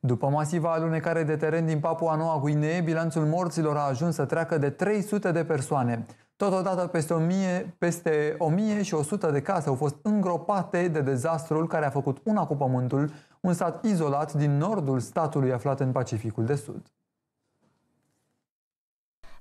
După masiva alunecare de teren din Papua Noua Guinee, bilanțul morților a ajuns să treacă de 300 de persoane. Totodată peste 1000, peste 1100 de case au fost îngropate de dezastrul care a făcut una cu pământul, un sat izolat din nordul statului aflat în Pacificul de Sud.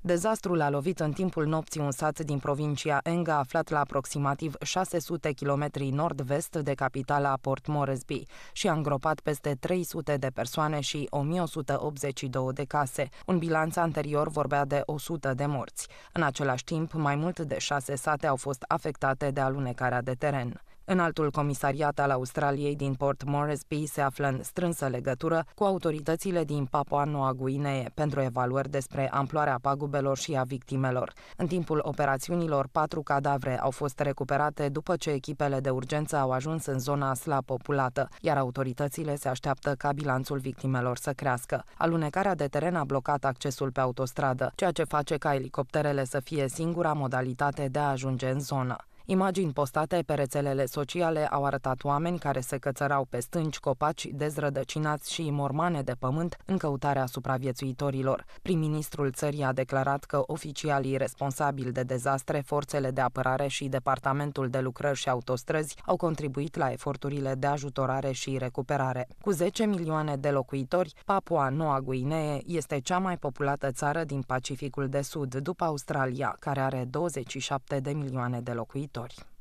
Dezastrul a lovit în timpul nopții un sat din provincia Enga, aflat la aproximativ 600 km nord-vest de capitala Port Moresby și a îngropat peste 300 de persoane și 1182 de case. Un bilanț anterior vorbea de 100 de morți. În același timp, mai mult de șase sate au fost afectate de alunecarea de teren. În altul comisariat al Australiei din Port Moresby se află în strânsă legătură cu autoritățile din Papua Noua Guinee pentru evaluări despre amploarea pagubelor și a victimelor. În timpul operațiunilor, patru cadavre au fost recuperate după ce echipele de urgență au ajuns în zona slab populată, iar autoritățile se așteaptă ca bilanțul victimelor să crească. Alunecarea de teren a blocat accesul pe autostradă, ceea ce face ca elicopterele să fie singura modalitate de a ajunge în zonă. Imagini postate pe rețelele sociale au arătat oameni care se cățărau pe stânci, copaci, dezrădăcinați și mormane de pământ în căutarea supraviețuitorilor. Prim-ministrul țării a declarat că oficialii responsabili de dezastre, forțele de apărare și Departamentul de Lucrări și Autostrăzi au contribuit la eforturile de ajutorare și recuperare. Cu 10 milioane de locuitori, Papua Noua Guinee este cea mai populată țară din Pacificul de Sud, după Australia, care are 27 de milioane de locuitori. Story.